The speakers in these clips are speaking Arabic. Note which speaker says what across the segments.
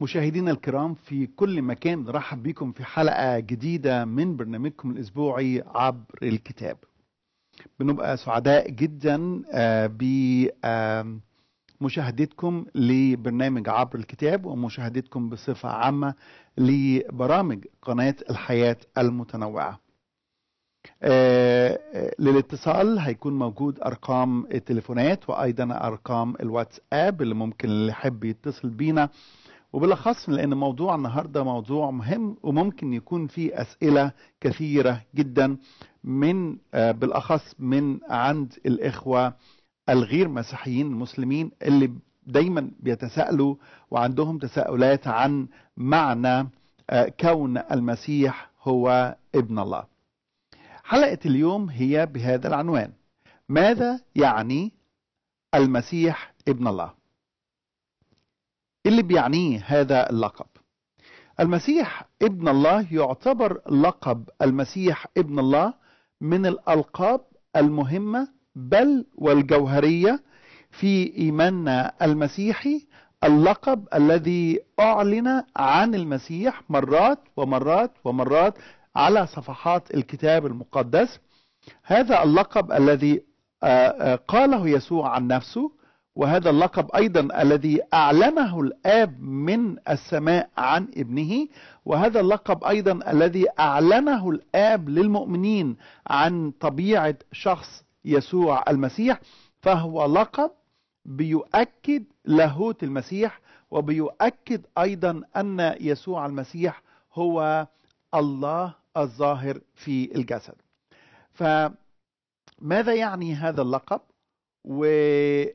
Speaker 1: مشاهدينا الكرام في كل مكان رحب بكم في حلقة جديدة من برنامجكم الأسبوعي عبر الكتاب بنبقى سعداء جدا آه، بمشاهدتكم آه، لبرنامج عبر الكتاب ومشاهدتكم بصفة عامة لبرامج قناة الحياة المتنوعة آه، للاتصال هيكون موجود أرقام التليفونات وأيضا أرقام الواتساب اللي ممكن اللي يحب يتصل بينا وبالاخص لان موضوع النهارده موضوع مهم وممكن يكون فيه اسئله كثيره جدا من آه، بالاخص من عند الاخوه الغير مسيحيين المسلمين اللي دايما بيتساءلوا وعندهم تساؤلات عن معنى آه، كون المسيح هو ابن الله. حلقه اليوم هي بهذا العنوان ماذا يعني المسيح ابن الله؟ اللي بيعنيه هذا اللقب المسيح ابن الله يعتبر لقب المسيح ابن الله من الألقاب المهمة بل والجوهرية في إيماننا المسيحي اللقب الذي أعلن عن المسيح مرات ومرات ومرات على صفحات الكتاب المقدس هذا اللقب الذي آه، آه، قاله يسوع عن نفسه وهذا اللقب أيضا الذي أعلنه الآب من السماء عن ابنه وهذا اللقب أيضا الذي أعلنه الآب للمؤمنين عن طبيعة شخص يسوع المسيح فهو لقب بيؤكد لاهوت المسيح وبيؤكد أيضا أن يسوع المسيح هو الله الظاهر في الجسد فماذا يعني هذا اللقب وإلى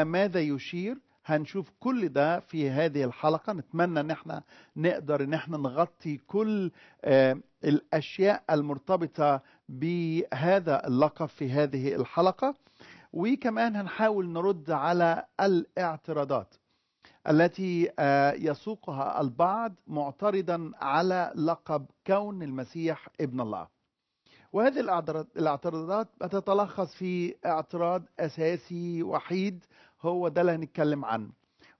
Speaker 1: آه، ماذا يشير هنشوف كل ده في هذه الحلقة نتمنى ان احنا نقدر ان احنا نغطي كل آه، الاشياء المرتبطة بهذا اللقب في هذه الحلقة وكمان هنحاول نرد على الاعتراضات التي آه، يسوقها البعض معترضا على لقب كون المسيح ابن الله وهذه الاعتراضات بتتلخص في اعتراض أساسي وحيد هو ده اللي هنتكلم عنه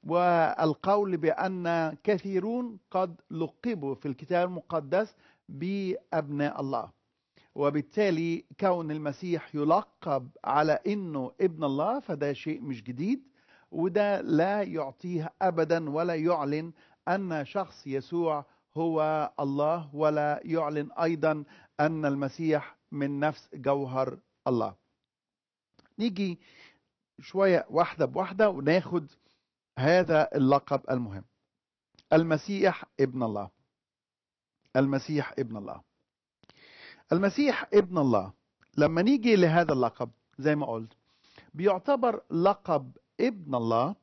Speaker 1: والقول بأن كثيرون قد لقبوا في الكتاب المقدس بأبناء الله وبالتالي كون المسيح يلقب على انه ابن الله فده شيء مش جديد وده لا يعطيه ابدا ولا يعلن ان شخص يسوع هو الله ولا يعلن ايضا أن المسيح من نفس جوهر الله نيجي شوية واحدة بواحدة وناخد هذا اللقب المهم المسيح ابن الله المسيح ابن الله المسيح ابن الله لما نيجي لهذا اللقب زي ما قلت بيعتبر لقب ابن الله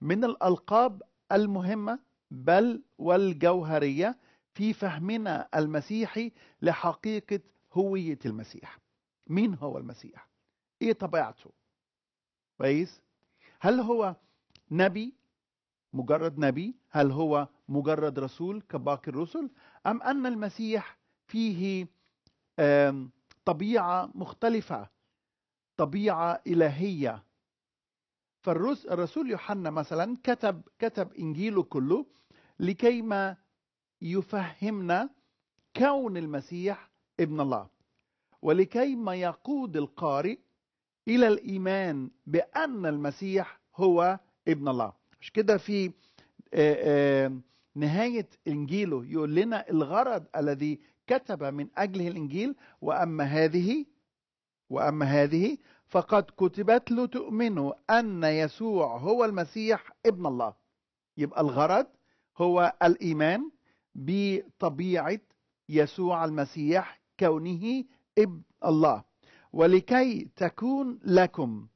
Speaker 1: من الألقاب المهمة بل والجوهرية في فهمنا المسيحي لحقيقة هوية المسيح مين هو المسيح ايه طبيعته كويس هل هو نبي مجرد نبي هل هو مجرد رسول كباقي الرسل أم أن المسيح فيه طبيعة مختلفة طبيعة إلهية فالرسول يوحنا مثلا كتب كتب إنجيله كله لكي ما يفهمنا كون المسيح ابن الله ولكي ما يقود القارئ إلى الإيمان بأن المسيح هو ابن الله مش كده في آه، آه، نهاية إنجيله يقول لنا الغرض الذي كتب من أجله الإنجيل وأما هذه وأما هذه فقد كتبت لتؤمنوا أن يسوع هو المسيح ابن الله يبقى الغرض هو الإيمان بطبيعة يسوع المسيح كونه ابن الله ولكي تكون لكم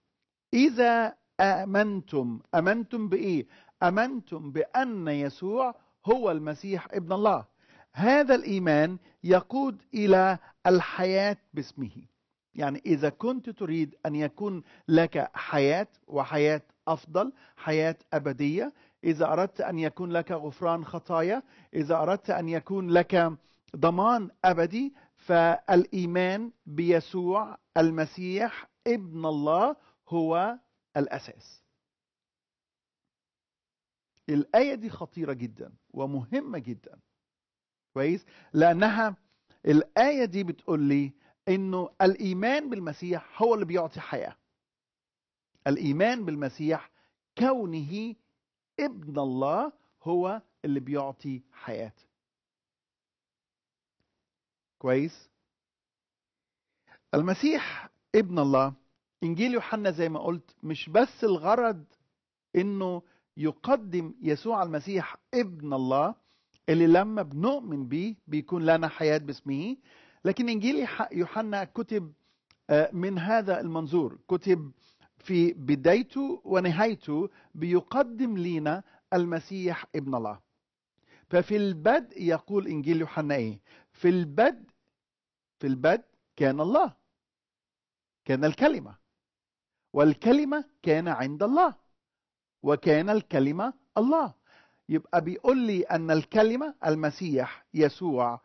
Speaker 1: إذا آمنتم آمنتم بإيه؟ آمنتم بأن يسوع هو المسيح ابن الله هذا الإيمان يقود إلى الحياة باسمه يعني إذا كنت تريد أن يكون لك حياة وحياة أفضل حياة أبدية إذا أردت أن يكون لك غفران خطايا إذا أردت أن يكون لك ضمان أبدي فالإيمان بيسوع المسيح ابن الله هو الأساس الآية دي خطيرة جدا ومهمة جدا كويس لأنها الآية دي بتقول لي إنه الإيمان بالمسيح هو اللي بيعطي حياة الإيمان بالمسيح كونه ابن الله هو اللي بيعطي حياة كويس المسيح ابن الله انجيل يوحنا زي ما قلت مش بس الغرض انه يقدم يسوع المسيح ابن الله اللي لما بنؤمن بيه بيكون لنا حياة باسمه لكن انجيل يوحنا كتب آه، من هذا المنظور كتب في بدايته ونهايته بيقدم لنا المسيح ابن الله ففي البدء يقول إنجيل يوحنا إيه في البدء في البدء كان الله كان الكلمة والكلمة كان عند الله وكان الكلمة الله يبقى بيقول لي أن الكلمة المسيح يسوع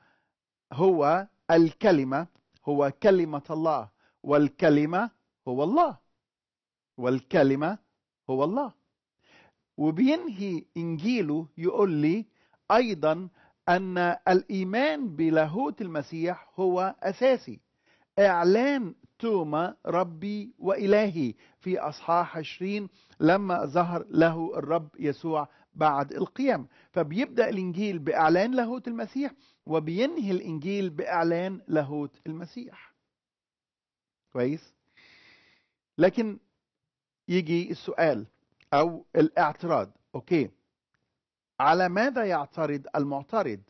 Speaker 1: هو الكلمة هو كلمة الله والكلمة هو الله والكلمة هو الله وبينهي إنجيله يقول لي أيضا أن الإيمان بلاهوت المسيح هو أساسي إعلان توما ربي وإلهي في أصحاح 20 لما ظهر له الرب يسوع بعد القيام فبيبدأ الإنجيل بإعلان لاهوت المسيح وبينهي الإنجيل بإعلان لاهوت المسيح كويس لكن يجي السؤال أو الاعتراض أوكي على ماذا يعترض المعترض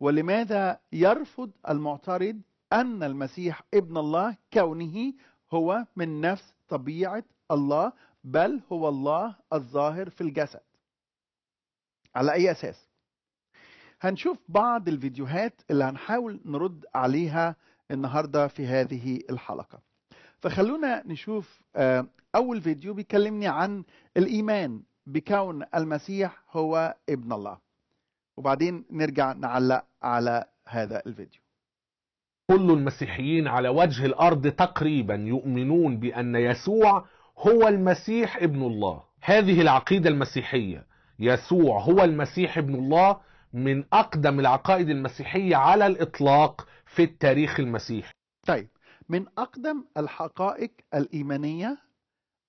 Speaker 1: ولماذا يرفض المعترض أن المسيح ابن الله كونه هو من نفس طبيعة الله بل هو الله الظاهر في الجسد على أي أساس هنشوف بعض الفيديوهات اللي هنحاول نرد عليها النهاردة في هذه الحلقة فخلونا نشوف آه، أول فيديو بيكلمني عن الإيمان بكون المسيح هو ابن الله وبعدين نرجع نعلق على هذا الفيديو
Speaker 2: كل المسيحيين على وجه الأرض تقريبا يؤمنون بأن يسوع هو المسيح ابن الله هذه العقيدة المسيحية يسوع هو المسيح ابن الله من أقدم العقائد المسيحية
Speaker 1: على الإطلاق في التاريخ المسيحي طيب من أقدم الحقائق الإيمانية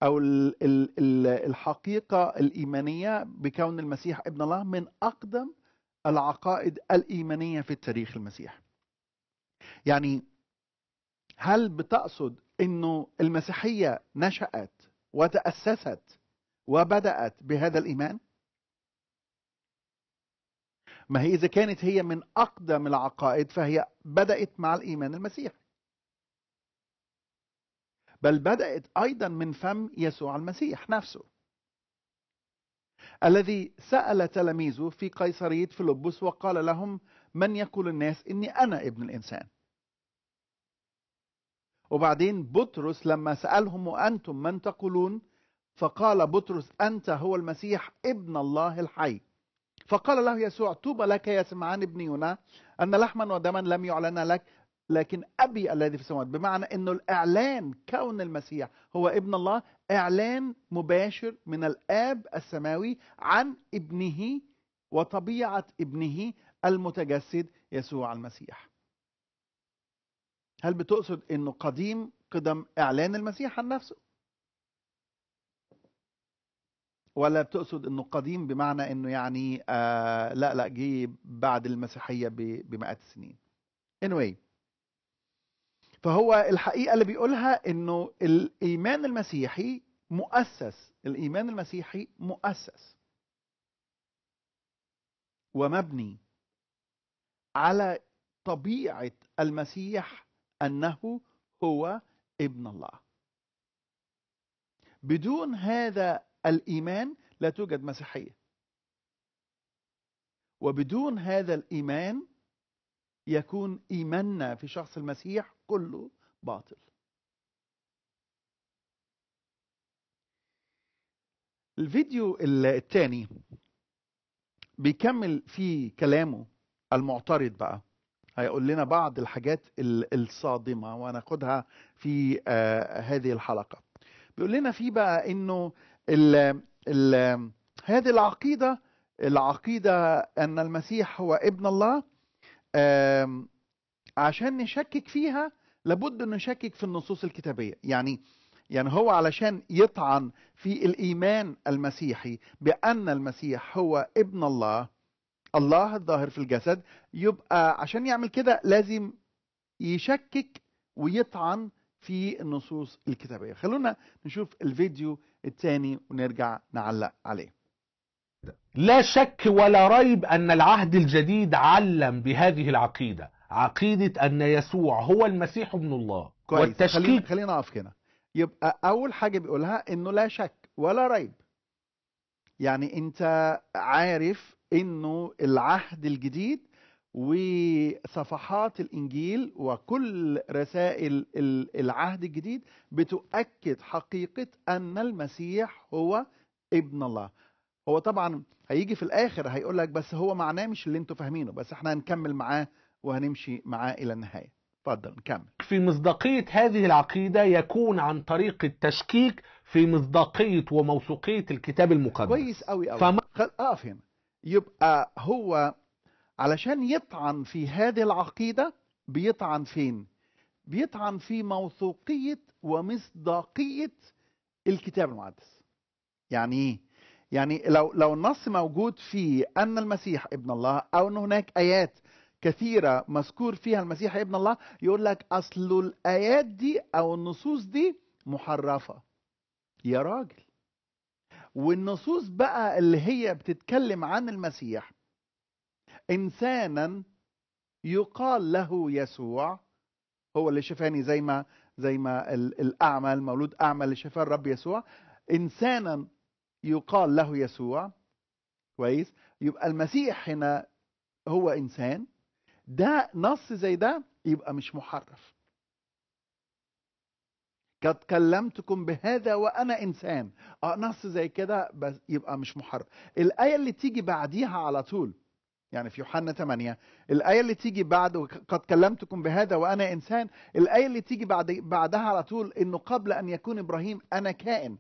Speaker 1: أو الحقيقة الإيمانية بكون المسيح ابن الله من أقدم العقائد الإيمانية في التاريخ المسيح يعني هل بتقصد أنه المسيحية نشأت وتأسست وبدأت بهذا الإيمان؟ ما هي إذا كانت هي من أقدم العقائد فهي بدأت مع الإيمان المسيحي بل بدأت أيضا من فم يسوع المسيح نفسه الذي سأل تلاميذه في قيصرية فيلبس وقال لهم من يقول الناس إني أنا ابن الإنسان وبعدين بطرس لما سألهم وأنتم من تقولون فقال بطرس أنت هو المسيح ابن الله الحي فقال له يسوع طوبى لك يا سمعان ابن يونا أن لحما ودما لم يعلن لك لكن أبي الذي في السماوات بمعنى أنه الإعلان كون المسيح هو ابن الله إعلان مباشر من الآب السماوي عن ابنه وطبيعة ابنه المتجسد يسوع المسيح هل بتقصد أنه قديم قدم إعلان المسيح عن نفسه ولا بتقصد انه قديم بمعنى انه يعني آه لا لا جه بعد المسيحيه بمئات السنين anyway فهو الحقيقة اللي بيقولها انه الايمان المسيحي مؤسس الايمان المسيحي مؤسس ومبني على طبيعة المسيح انه هو ابن الله بدون هذا الايمان لا توجد مسيحيه وبدون هذا الايمان يكون إيماننا في شخص المسيح كله باطل الفيديو الثاني بيكمل في كلامه المعترض بقى هيقول لنا بعض الحاجات الصادمة وناخدها في آه، هذه الحلقة بيقول لنا في بقى انه الـ الـ هذه العقيدة العقيدة ان المسيح هو ابن الله عشان نشكك فيها لابد ان نشكك في النصوص الكتابيه يعني يعني هو علشان يطعن في الايمان المسيحي بان المسيح هو ابن الله الله الظاهر في الجسد يبقى عشان يعمل كده لازم يشكك ويطعن في النصوص الكتابيه خلونا نشوف الفيديو الثاني ونرجع نعلق عليه لا
Speaker 2: شك ولا ريب أن العهد الجديد علم بهذه العقيدة عقيدة أن يسوع هو المسيح ابن الله كويس. والتشكيك خلينا,
Speaker 1: خلينا أقف هنا يبقى أول حاجة بيقولها إنه لا شك ولا ريب يعني أنت عارف إنه العهد الجديد وصفحات الإنجيل وكل رسائل العهد الجديد بتؤكد حقيقة أن المسيح هو ابن الله هو طبعا هيجي في الاخر هيقول لك بس هو معناه مش اللي انتوا فاهمينه بس احنا هنكمل معاه وهنمشي معاه الى النهايه اتفضل نكمل
Speaker 2: في مصداقيه هذه العقيده يكون عن طريق التشكيك في مصداقيه وموثوقيه الكتاب المقدس كويس
Speaker 1: قوي قوي فما... اقف آه، هنا يبقى هو علشان يطعن في هذه العقيده بيطعن فين بيطعن في موثوقيه ومصداقيه الكتاب المقدس يعني ايه يعني لو لو النص موجود في ان المسيح ابن الله او ان هناك ايات كثيره مذكور فيها المسيح ابن الله يقول لك اصل الايات دي او النصوص دي محرفه يا راجل والنصوص بقى اللي هي بتتكلم عن المسيح انسانا يقال له يسوع هو اللي شفاني زي ما زي ما الاعمى المولود اعمى اللي شفاه الرب يسوع انسانا يقال له يسوع كويس يبقى المسيح هنا هو إنسان ده نص زي ده يبقى مش محرف قد كلمتكم بهذا وانا انسان اه نص زي كده بس يبقى مش محرف الايه اللي تيجي بعديها على طول يعني في يوحنا 8 الايه اللي تيجي بعد قد كلمتكم بهذا وانا انسان الايه اللي تيجي بعد بعدها على طول انه قبل ان يكون ابراهيم انا كائن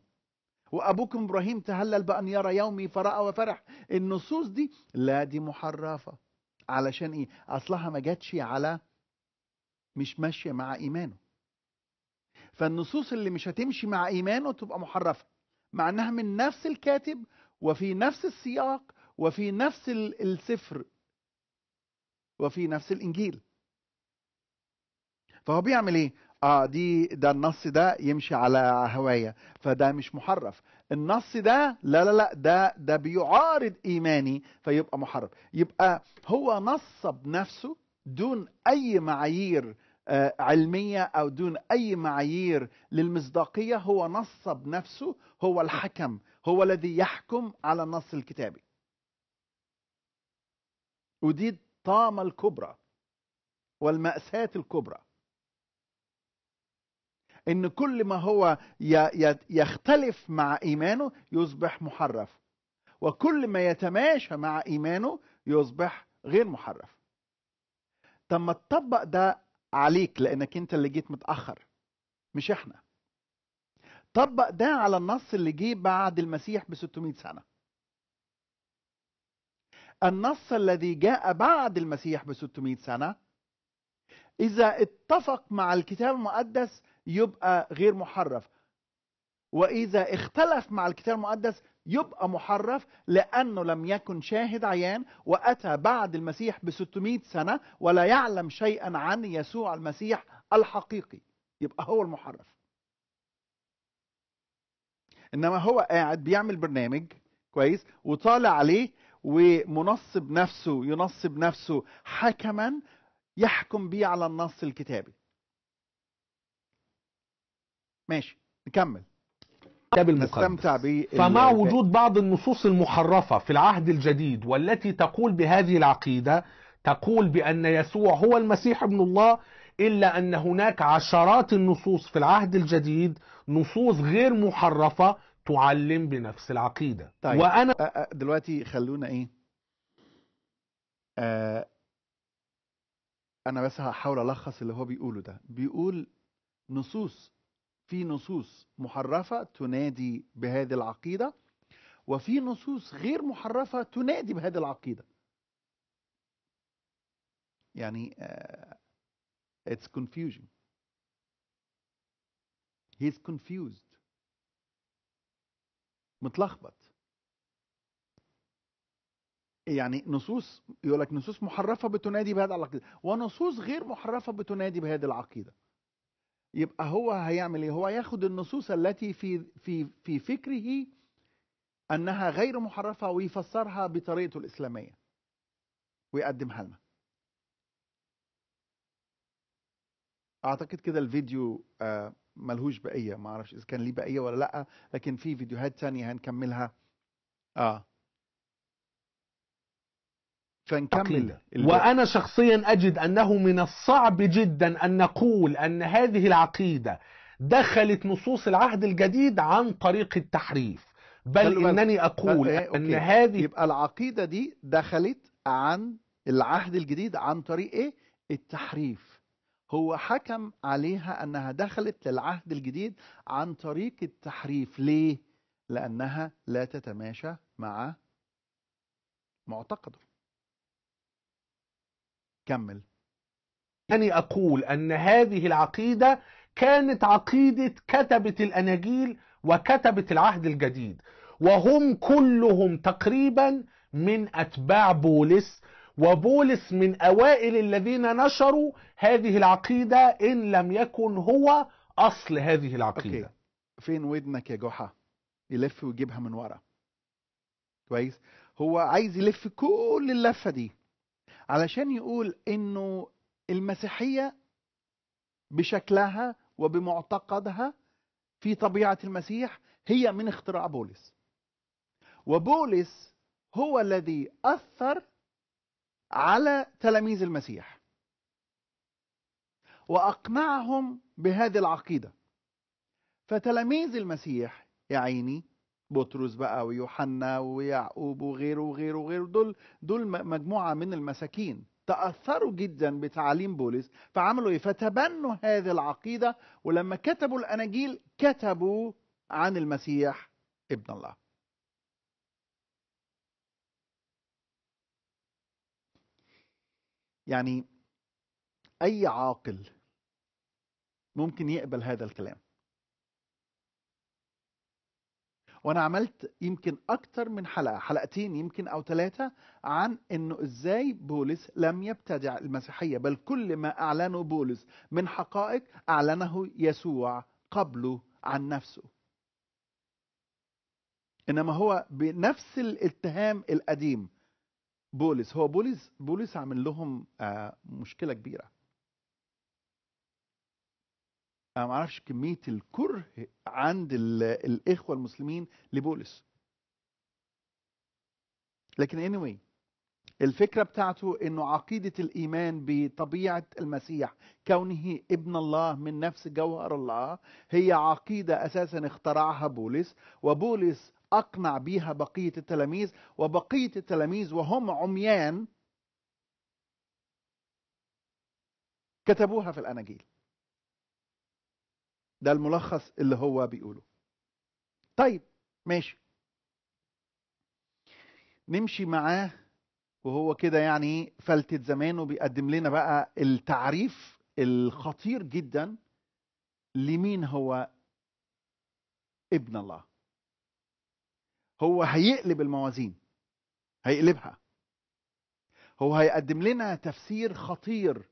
Speaker 1: وأبوكم إبراهيم تهلل بأن يرى يومي فرأى وفرح النصوص دي لا دي محرفة علشان إيه أصلها ما جاتش على مش ماشية مع إيمانه فالنصوص اللي مش هتمشي مع إيمانه تبقى محرفة مع أنها من نفس الكاتب وفي نفس السياق وفي نفس السفر وفي نفس الإنجيل فهو بيعمل إيه اه دي ده النص ده يمشي على هوايا فده مش محرف النص ده لا لا لا ده ده بيعارض ايماني فيبقى محرف يبقى هو نصب نفسه دون اي معايير آه، علمية أو دون أي معايير للمصداقية هو نصب نفسه هو الحكم هو الذي يحكم على النص الكتابي ودي الطامة الكبرى والمأساة الكبرى ان كل ما هو يختلف مع ايمانه يصبح محرف وكل ما يتماشى مع ايمانه يصبح غير محرف طب ما تطبق ده عليك لانك انت اللي جيت متاخر مش احنا طبق ده على النص اللي جه بعد المسيح ب 600 سنه النص الذي جاء بعد المسيح ب 600 سنه إذا اتفق مع الكتاب المقدس يبقى غير محرف وإذا اختلف مع الكتاب المقدس يبقى محرف لأنه لم يكن شاهد عيان وأتى بعد المسيح ب 600 سنة ولا يعلم شيئا عن يسوع المسيح الحقيقي يبقى هو المحرف إنما هو قاعد بيعمل برنامج كويس وطالع عليه ومنصب نفسه ينصب نفسه حكما يحكم به على النص الكتابي ماشي نكمل كتاب المقدس فمع وجود
Speaker 2: بعض النصوص المحرفة في العهد الجديد والتي تقول بهذه العقيدة تقول بأن يسوع هو المسيح ابن الله إلا أن هناك عشرات النصوص في العهد الجديد نصوص غير محرفة تعلم بنفس العقيدة طيب. وأنا
Speaker 1: دلوقتي خلونا إيه آه أنا بس هحاول ألخص اللي هو بيقوله ده بيقول نصوص في نصوص محرفة تنادي بهذه العقيدة وفي نصوص غير محرفة تنادي بهذه العقيدة يعني uh, it's confusion he's confused متلخبط يعني نصوص يقول لك نصوص محرفة بتنادي بهذه العقيدة ونصوص غير محرفة بتنادي بهذه العقيدة يبقى هو هيعمل ايه هو ياخد النصوص التي في في في فكره انها غير محرفه ويفسرها بطريقته الاسلاميه ويقدمها لنا اعتقد كده الفيديو آه ملهوش بقيه ما اعرفش اذا كان ليه بقيه ولا لا لكن في فيديوهات تانية هنكملها اه فنكمل وانا شخصيا اجد
Speaker 2: انه من الصعب جدا ان نقول ان هذه العقيده دخلت
Speaker 1: نصوص العهد الجديد عن طريق التحريف
Speaker 2: بل انني اقول بل ان
Speaker 1: هذه يبقى العقيده دي دخلت عن العهد الجديد عن طريق ايه التحريف هو حكم عليها انها دخلت للعهد الجديد عن طريق التحريف ليه لانها لا تتماشى مع معتقده كمل
Speaker 2: أني أقول أن هذه العقيدة كانت عقيدة كتبة الأناجيل وكتبة العهد الجديد وهم كلهم تقريبا من أتباع بولس وبولس من أوائل الذين
Speaker 1: نشروا هذه العقيدة إن لم يكن هو أصل هذه العقيدة أوكي. فين ودنك يا جحا يلف ويجيبها من ورا كويس هو عايز يلف كل اللفة دي علشان يقول انه المسيحيه بشكلها وبمعتقدها في طبيعه المسيح هي من اختراع بولس وبولس هو الذي اثر على تلاميذ المسيح واقنعهم بهذه العقيده فتلاميذ المسيح يا عيني بطرس بقى ويوحنا ويعقوب وغيره وغيره وغيره دول دول مجموعه من المساكين تاثروا جدا بتعاليم بولس فعملوا ايه؟ فتبنوا هذه العقيده ولما كتبوا الاناجيل كتبوا عن المسيح ابن الله. يعني اي عاقل ممكن يقبل هذا الكلام. وانا عملت يمكن اكتر من حلقه حلقتين يمكن او ثلاثه عن انه ازاي بولس لم يبتدع المسيحيه بل كل ما اعلنه بولس من حقائق اعلنه يسوع قبله عن نفسه انما هو بنفس الاتهام القديم بولس هو بولس بولس عامل لهم آه، مشكله كبيره انا ما اعرفش كميه الكره عند الاخوه المسلمين لبولس لكن anyway الفكره بتاعته انه عقيده الايمان بطبيعه المسيح كونه ابن الله من نفس جوهر الله هي عقيده اساسا اخترعها بولس وبولس اقنع بيها بقيه التلاميذ وبقيه التلاميذ وهم عميان كتبوها في الاناجيل ده الملخص اللي هو بيقوله طيب ماشي نمشي معاه وهو كده يعني إيه، فلتة زمانه بيقدم لنا بقى التعريف الخطير جدا لمين هو ابن الله هو هيقلب الموازين هيقلبها هو هيقدم لنا تفسير خطير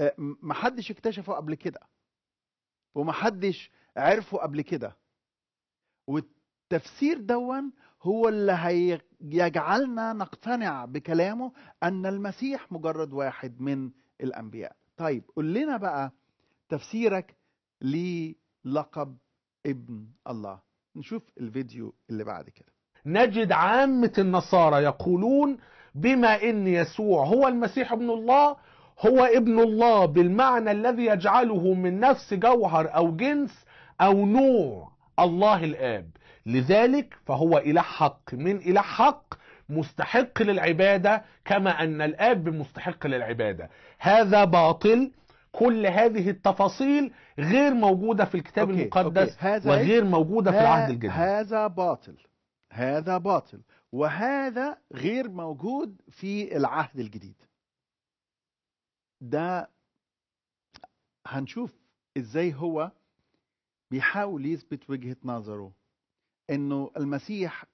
Speaker 1: آه، محدش اكتشفه قبل كده ومحدش عرفه قبل كده والتفسير دون هو اللي هيجعلنا نقتنع بكلامه أن المسيح مجرد واحد من الأنبياء طيب قول لنا بقى تفسيرك للقب ابن الله نشوف الفيديو اللي بعد كده
Speaker 2: نجد عامة النصارى يقولون بما ان يسوع هو المسيح ابن الله هو ابن الله بالمعنى الذي يجعله من نفس جوهر او جنس او نوع الله الاب لذلك فهو اله حق من اله حق مستحق للعباده كما ان الاب مستحق للعباده هذا باطل كل هذه التفاصيل غير موجوده في الكتاب أوكي. المقدس أوكي. هذا وغير موجوده في العهد الجديد
Speaker 1: هذا باطل هذا باطل وهذا غير موجود في العهد الجديد ده هنشوف ازاي هو بيحاول يثبت وجهة نظره انه المسيح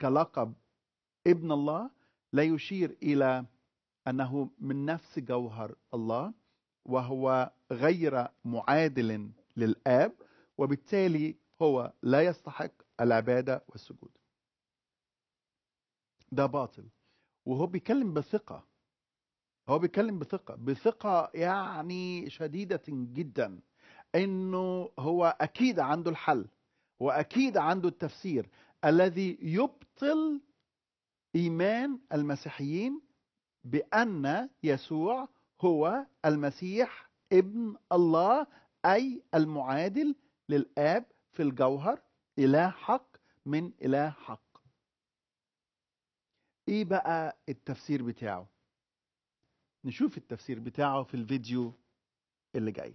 Speaker 1: كلقب ابن الله لا يشير الى انه من نفس جوهر الله وهو غير معادل للاب وبالتالي هو لا يستحق العباده والسجود ده باطل وهو بيتكلم بثقه هو بيتكلم بثقة بثقة يعني شديدة جدا انه هو اكيد عنده الحل واكيد عنده التفسير الذي يبطل ايمان المسيحيين بان يسوع هو المسيح ابن الله اي المعادل للاب في الجوهر اله حق من اله حق ايه بقى التفسير بتاعه نشوف التفسير بتاعه في الفيديو اللي جاي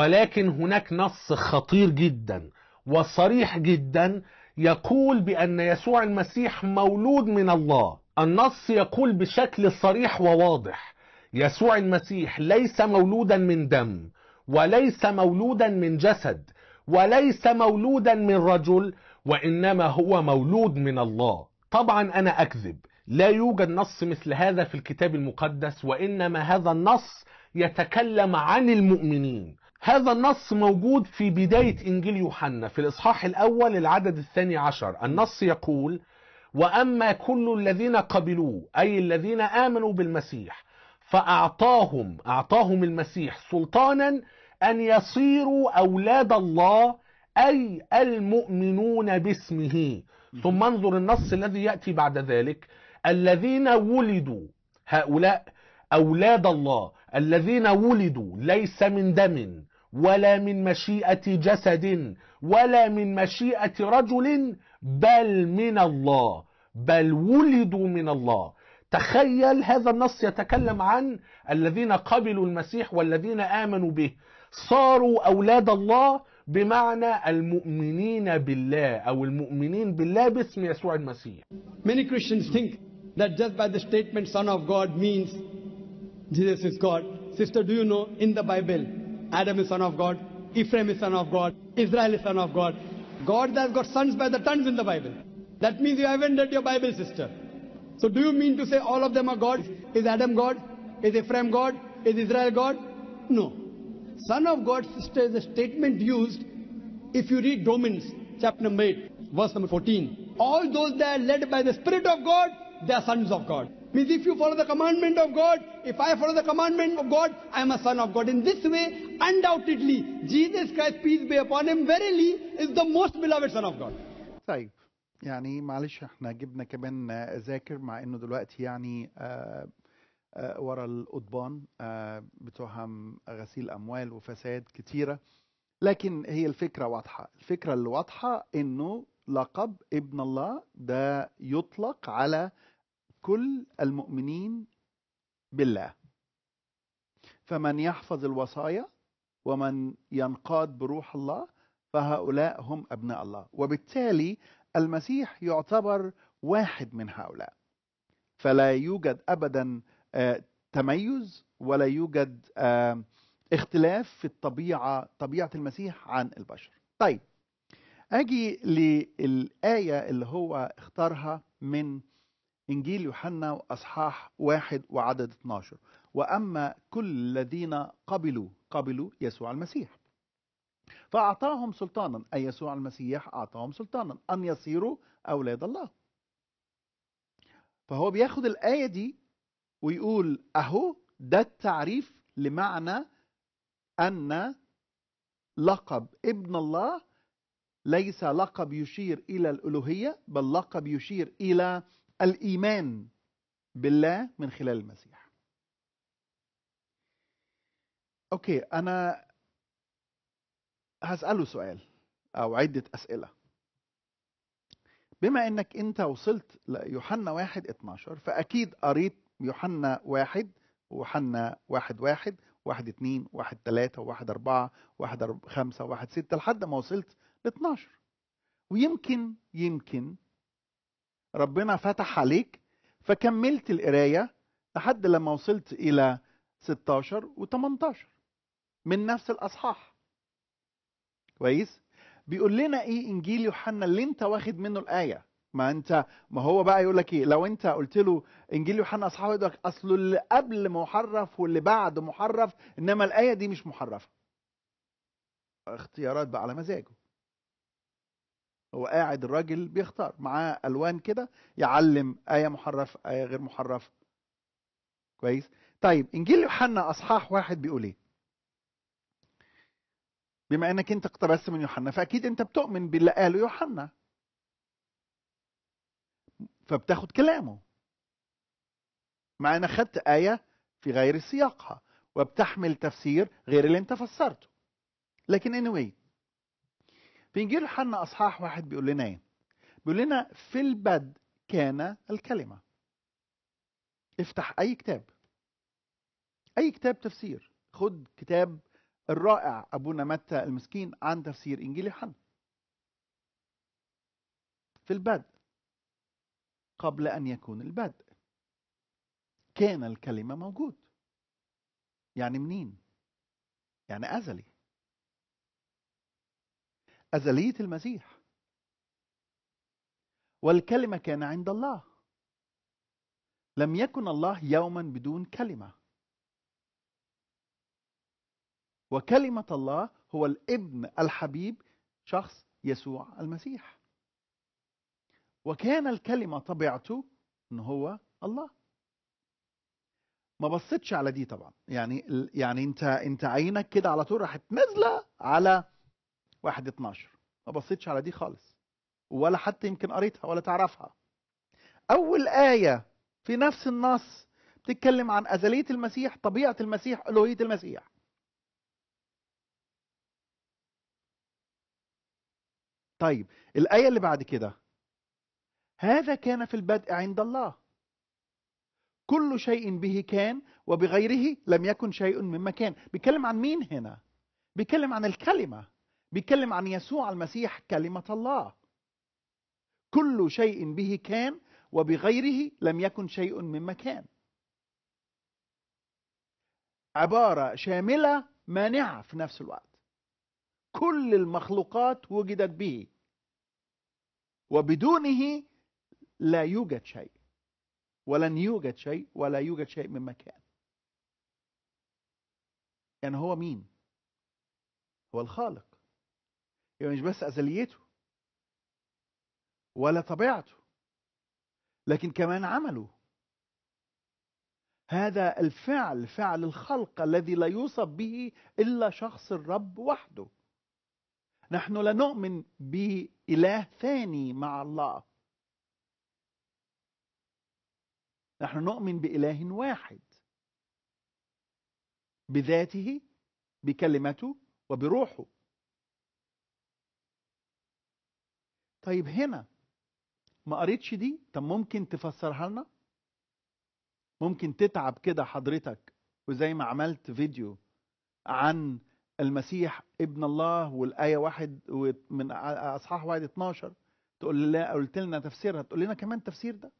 Speaker 1: ولكن
Speaker 2: هناك نص خطير جدا وصريح جدا يقول بأن يسوع المسيح مولود من الله النص يقول بشكل صريح وواضح يسوع المسيح ليس مولودا من دم وليس مولودا من جسد وليس مولودا من رجل وإنما هو مولود من الله طبعا أنا أكذب لا يوجد نص مثل هذا في الكتاب المقدس وإنما هذا النص يتكلم عن المؤمنين هذا النص موجود في بداية إنجيل يوحنا في الإصحاح الأول العدد الثاني عشر النص يقول وأما كل الذين قبلوه أي الذين آمنوا بالمسيح فأعطاهم أعطاهم المسيح سلطانا أن يصيروا أولاد الله أي المؤمنون باسمه ثم انظر النص الذي يأتي بعد ذلك الذين ولدوا هؤلاء أولاد الله الذين ولدوا ليس من دم ولا من مشيئة جسد ولا من مشيئة رجل بل من الله بل ولدوا من الله تخيل هذا النص يتكلم عن الذين قبلوا المسيح والذين آمنوا به صاروا أولاد الله بمعنى المؤمنين بالله أو المؤمنين بالله باسم يسوع المسيح Many Christians think that just by the statement Son of God means Jesus is God. Sister, do you know in the Bible, Adam is Son of God, Ephraim is Son of God, Israel is Son of God. God has got sons by the tons in the Bible. That means you haven't read your Bible, sister. So do you mean to say all of them are God? Is Adam God? Is Ephraim God? Is Israel God? No. Son of God, sister, is a statement used if you read Romans chapter number 8, verse number 14. All those that are led by the Spirit of God they are sons of God. Means if you follow the commandment of God, if I follow the commandment of God, I am a son of God. In this way, undoubtedly, Jesus Christ, peace be upon him, verily is the most beloved son of God.
Speaker 1: طيب يعني معلش احنا جبنا كمان ذاكر مع انه دلوقتي يعني ورا القضبان بتهم غسيل اموال وفساد كتيره لكن هي الفكره واضحه الفكره اللي واضحه انه لقب ابن الله ده يطلق على كل المؤمنين بالله فمن يحفظ الوصايا ومن ينقاد بروح الله فهؤلاء هم أبناء الله وبالتالي المسيح يعتبر واحد من هؤلاء فلا يوجد أبدا آه، تميز ولا يوجد آه، اختلاف في الطبيعة طبيعة المسيح عن البشر طيب اجي للايه اللي هو اختارها من انجيل يوحنا واصحاح واحد وعدد 12 واما كل الذين قبلوا قبلوا يسوع المسيح فاعطاهم سلطانا اي يسوع المسيح اعطاهم سلطانا ان يصيروا اولاد الله فهو بياخد الايه دي ويقول اهو ده التعريف لمعنى ان لقب ابن الله ليس لقب يشير إلى الألوهية بل لقب يشير إلى الإيمان بالله من خلال المسيح أوكي أنا هسأله سؤال أو عدة أسئلة بما أنك أنت وصلت ليوحنا 1 12 فأكيد قريت يوحنا 1 ويوحنا 1 1 1 2 1 3 1 4 1 5 1 6 لحد ما وصلت 12 ويمكن يمكن ربنا فتح عليك فكملت القراية لحد لما وصلت إلى 16 و18 من نفس الأصحاح كويس بيقول لنا إيه إنجيل يوحنا اللي أنت واخد منه الآية ما أنت ما هو بقى يقول لك إيه لو أنت قلت له إنجيل يوحنا أصحاح يقول أصله اللي قبل محرف واللي بعد محرف إنما الآية دي مش محرفة اختيارات بقى على مزاجه هو قاعد الراجل بيختار معاه الوان كده يعلم ايه محرف ايه غير محرفه كويس طيب انجيل يوحنا اصحاح واحد بيقول ايه بما انك انت اقتبست من يوحنا فاكيد انت بتؤمن باللي قاله يوحنا فبتاخد كلامه مع ان اخدت ايه في غير سياقها وبتحمل تفسير غير اللي انت فسرته لكن anyway في انجيل يوحنا اصحاح واحد بيقول لنا ايه بيقول لنا في البدء كان الكلمه افتح اي كتاب اي كتاب تفسير خد كتاب الرائع ابونا متى المسكين عن تفسير انجيل يوحنا في البدء قبل ان يكون البدء كان الكلمه موجود يعني منين يعني ازلي أزلية المسيح والكلمة كان عند الله لم يكن الله يوما بدون كلمة وكلمة الله هو الابن الحبيب شخص يسوع المسيح وكان الكلمة طبيعته ان هو الله ما بصيتش على دي طبعا يعني يعني انت انت عينك كده على طول راحت نازله على واحد 12 ما بصيتش على دي خالص ولا حتى يمكن قريتها ولا تعرفها أول آية في نفس النص بتتكلم عن أزلية المسيح طبيعة المسيح ألوهية المسيح طيب الآية اللي بعد كده هذا كان في البدء عند الله كل شيء به كان وبغيره لم يكن شيء مما كان بيتكلم عن مين هنا بيتكلم عن الكلمة بيتكلم عن يسوع المسيح كلمة الله كل شيء به كان وبغيره لم يكن شيء مما كان عبارة شاملة مانعة في نفس الوقت كل المخلوقات وجدت به وبدونه لا يوجد شيء ولن يوجد شيء ولا يوجد شيء مما كان يعني هو مين هو الخالق يبقى مش بس أزليته ولا طبيعته لكن كمان عمله هذا الفعل فعل الخلق الذي لا يوصف به إلا شخص الرب وحده نحن لا نؤمن بإله ثاني مع الله نحن نؤمن بإله واحد بذاته بكلمته وبروحه طيب هنا ما قريتش دي طب ممكن تفسرها لنا ممكن تتعب كده حضرتك وزي ما عملت فيديو عن المسيح ابن الله والآية واحد من أصحاح واحد 12 تقول لا قلت لنا تفسيرها تقول لنا كمان تفسير ده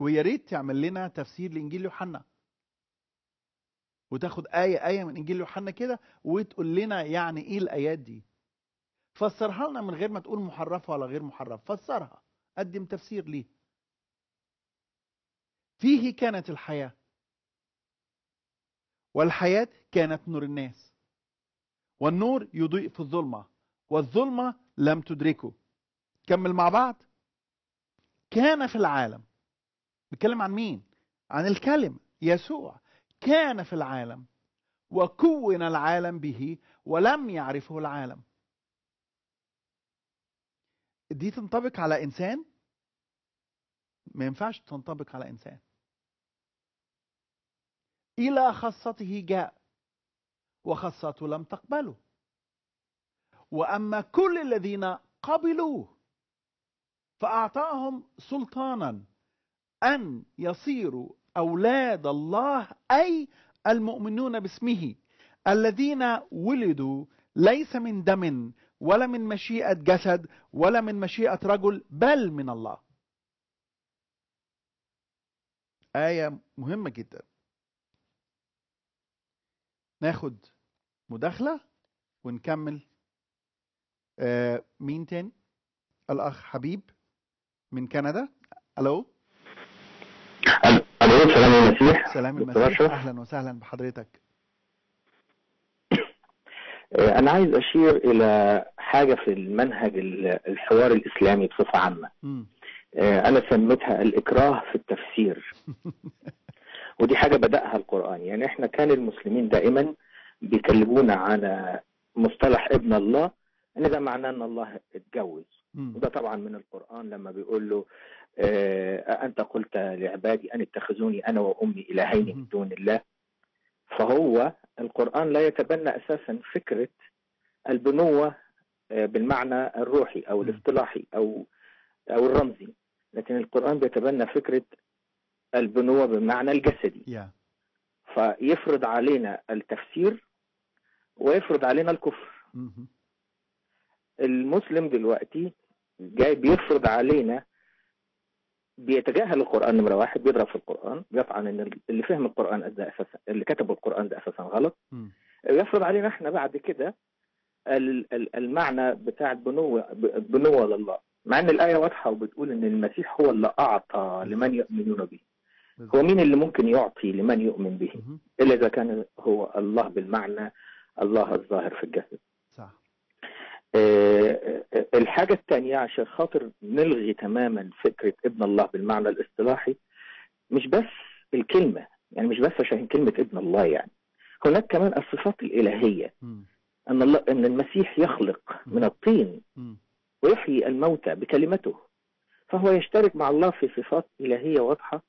Speaker 1: ويا ريت تعمل لنا تفسير لإنجيل يوحنا وتاخد آية آية من إنجيل يوحنا كده وتقول لنا يعني إيه الآيات دي فسرها لنا من غير ما تقول محرفه ولا غير محرفه فسرها قدم تفسير ليه فيه كانت الحياه والحياه كانت نور الناس والنور يضيء في الظلمه والظلمه لم تدركه كمل مع بعض كان في العالم بيتكلم عن مين عن الكلم يسوع كان في العالم وكون العالم به ولم يعرفه العالم دي تنطبق على انسان ما ينفعش تنطبق على انسان الى خاصته جاء وخاصته لم تقبله واما كل الذين قبلوه فاعطاهم سلطانا ان يصيروا اولاد الله اي المؤمنون باسمه الذين ولدوا ليس من دم ولا من مشيئة جسد ولا من مشيئة رجل بل من الله آية مهمة جدا ناخد مداخلة ونكمل آه مين تاني الأخ حبيب من كندا ألو ألو سلام المسيح سلام المسيح أهلا وسهلا بحضرتك
Speaker 3: آه، انا عايز اشير الى حاجه في المنهج الحوار الاسلامي بصفه عامه آه، انا سميتها الاكراه في التفسير ودي حاجه بداها القران يعني احنا كان المسلمين دائما بيكلمونا على مصطلح ابن الله ان ده معناه ان الله اتجوز وده طبعا من القران لما بيقول له آه، أنت قلت لعبادي أن اتخذوني أنا وأمي إلهين من دون الله فهو القرآن لا يتبنى أساسا فكرة البنوة آه، بالمعنى الروحي أو الاصطلاحي أو أو الرمزي لكن القرآن بيتبنى فكرة البنوة بالمعنى الجسدي yeah. فيفرض علينا التفسير ويفرض علينا الكفر mm-hmm. المسلم دلوقتي جاي بيفرض علينا بيتجاهل القران نمره واحد بيضرب في القران بيطعن ان اللي فهم القران ده اساسا اللي كتبوا القران ده اساسا غلط يفرض علينا احنا بعد كده المعنى بتاع البنوه البنوه لله مع ان الايه واضحه وبتقول ان المسيح هو اللي اعطى لمن يؤمنون به هو مين اللي ممكن يعطي لمن يؤمن به الا اذا كان هو الله بالمعنى الله الظاهر في الجسد آه، آه، آه، الحاجة الثانية عشان خاطر نلغي تماما فكرة ابن الله بالمعنى الاصطلاحي مش بس الكلمة يعني مش بس عشان كلمة ابن الله يعني هناك كمان الصفات الإلهية أن الله أن المسيح يخلق من الطين ويحيي الموتى بكلمته فهو يشترك مع الله في صفات إلهية واضحة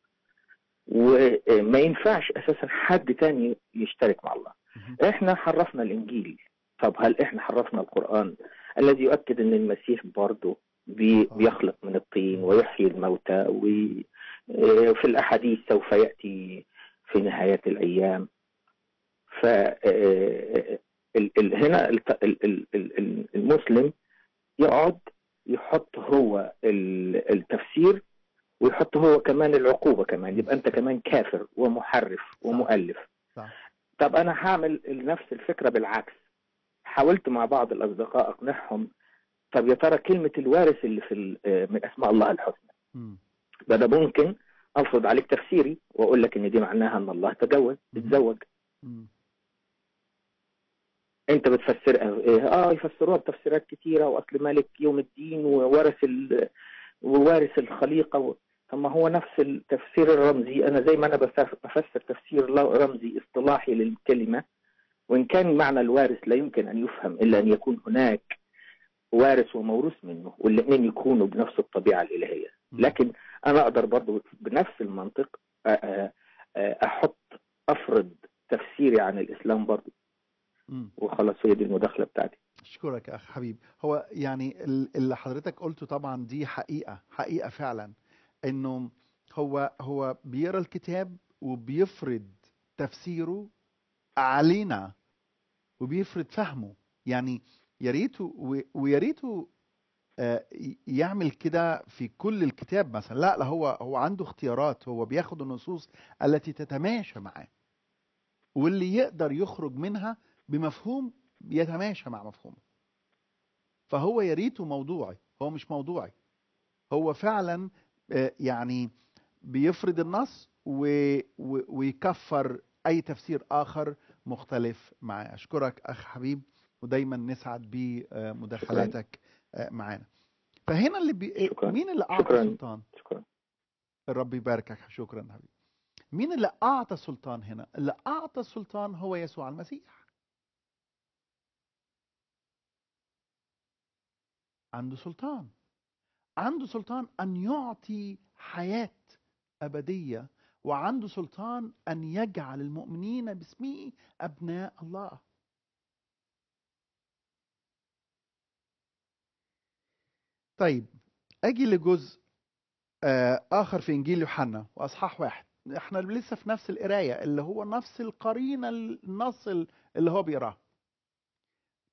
Speaker 3: وما ينفعش أساسا حد تاني يشترك مع الله احنا حرفنا الإنجيل طب هل احنا حرفنا القرآن الذي يؤكد ان المسيح برضه آه. بيخلق من الطين ويحيي الموتى وفي آه، الاحاديث سوف ياتي في نهايه الايام ف آه، هنا المسلم يقعد يحط هو التفسير ويحط هو كمان العقوبه كمان يبقى انت كمان كافر ومحرف ومؤلف طب انا هعمل نفس الفكره بالعكس حاولت مع بعض الأصدقاء أقنعهم طب يا ترى كلمة الوارث اللي في آه، من أسماء الله الحسنى ده ده ممكن أفرض عليك تفسيري وأقول لك إن دي معناها إن الله تجوز اتزوج انت بتفسر إيه؟ اه يفسروها بتفسيرات كتيره واصل مالك يوم الدين وورث ال... ووارث الخليقه و... طب ما هو نفس التفسير الرمزي انا زي ما انا بفسر تفسير رمزي اصطلاحي للكلمه وإن كان معنى الوارث لا يمكن أن يفهم إلا أن يكون هناك وارث وموروث منه والاثنين يكونوا بنفس الطبيعة الإلهية لكن أنا أقدر برضه بنفس المنطق أحط أفرض تفسيري عن الإسلام برضه وخلاص هي دي المداخلة بتاعتي
Speaker 1: أشكرك أخ حبيب هو يعني اللي حضرتك قلته طبعا دي حقيقة حقيقة فعلا إنه هو هو بيقرا الكتاب وبيفرض تفسيره علينا وبيفرض فهمه يعني يا ريته ويا ريته آه، يعمل كده في كل الكتاب مثلا لا لا هو هو عنده اختيارات هو بياخد النصوص التي تتماشى معاه واللي يقدر يخرج منها بمفهوم يتماشى مع مفهومه فهو يا ريته موضوعي هو مش موضوعي هو فعلا آه، يعني بيفرض النص ويكفر اي تفسير اخر مختلف معاه أشكرك أخ حبيب ودايما نسعد بمداخلاتك آه، معانا فهنا اللي بي... شكرا. مين اللي أعطى شكرا. سلطان شكرا الرب يباركك شكرا حبيبي مين اللي أعطى سلطان هنا اللي أعطى سلطان هو يسوع المسيح عنده سلطان عنده سلطان أن يعطي حياة أبدية وعنده سلطان أن يجعل المؤمنين باسمه أبناء الله طيب أجي لجزء آه، آخر في إنجيل يوحنا وأصحاح واحد احنا لسه في نفس القراية اللي هو نفس القرينة النص اللي هو بيقراه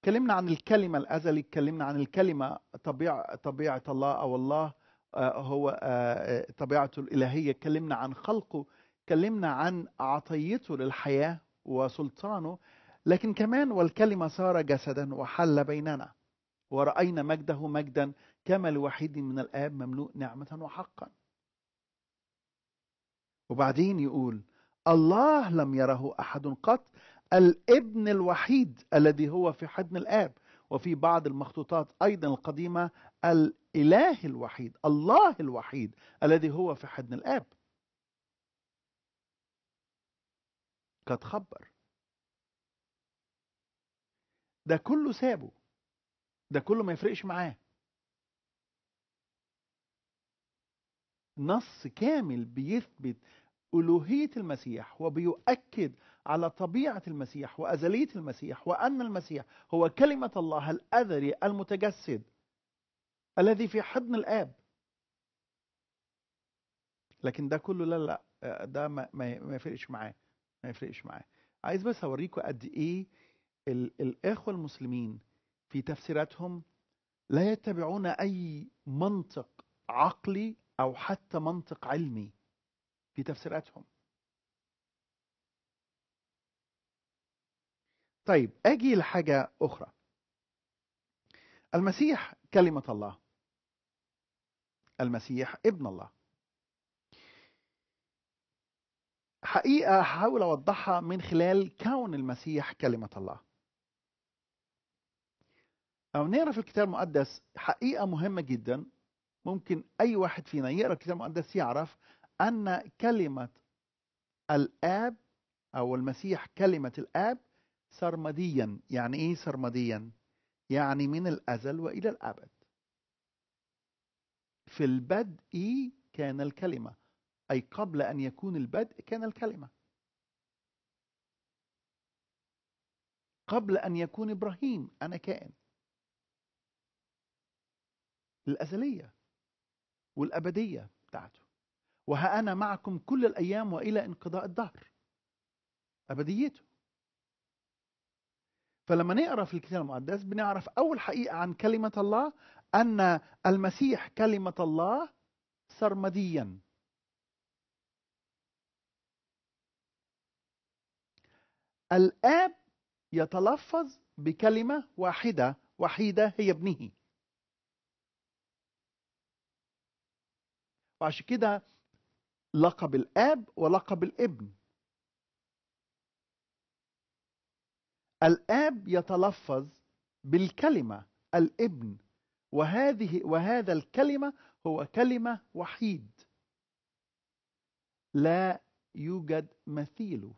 Speaker 1: اتكلمنا عن الكلمة الأزلي اتكلمنا عن الكلمة طبيعة, طبيعة الله أو الله آه، هو آه، آه، طبيعته الإلهية اتكلمنا عن خلقه اتكلمنا عن عطيته للحياة وسلطانه لكن كمان والكلمة صار جسدا وحل بيننا ورأينا مجده مجدا كما لوحيد من الآب مملوء نعمة وحقا وبعدين يقول الله لم يره أحد قط الابن الوحيد الذي هو في حضن الآب وفي بعض المخطوطات أيضا القديمة الإله الوحيد الله الوحيد الذي هو في حضن الآب قد خبر ده كله سابه ده كله ما يفرقش معاه نص كامل بيثبت ألوهية المسيح وبيؤكد على طبيعة المسيح وأزلية المسيح وأن المسيح هو كلمة الله الأذري المتجسد الذي في حضن الآب لكن ده كله لا لا آه، ده ما, ما يفرقش معاه ما يفرقش معاه عايز بس اوريكم قد ايه الاخوه المسلمين في تفسيراتهم لا يتبعون اي منطق عقلي او حتى منطق علمي في تفسيراتهم طيب اجي لحاجه اخرى المسيح كلمه الله المسيح ابن الله حقيقة هحاول أوضحها من خلال كون المسيح كلمة الله أو نقرأ في الكتاب المقدس حقيقة مهمة جدا ممكن أي واحد فينا يقرأ الكتاب المقدس يعرف أن كلمة الآب أو المسيح كلمة الآب سرمديا يعني إيه سرمديا؟ يعني من الأزل وإلى الأبد في البدء كان الكلمة أي قبل أن يكون البدء كان الكلمة قبل أن يكون إبراهيم أنا كائن الأزلية والأبدية بتاعته وها أنا معكم كل الأيام وإلى انقضاء الدهر أبديته فلما نقرا في الكتاب المقدس بنعرف أول حقيقة عن كلمة الله أن المسيح كلمة الله سرمديا الآب يتلفظ بكلمة واحدة وحيدة هي ابنه وعشان كده لقب الآب ولقب الابن الآب يتلفظ بالكلمة الابن وهذه وهذا الكلمة هو كلمة وحيد لا يوجد مثيله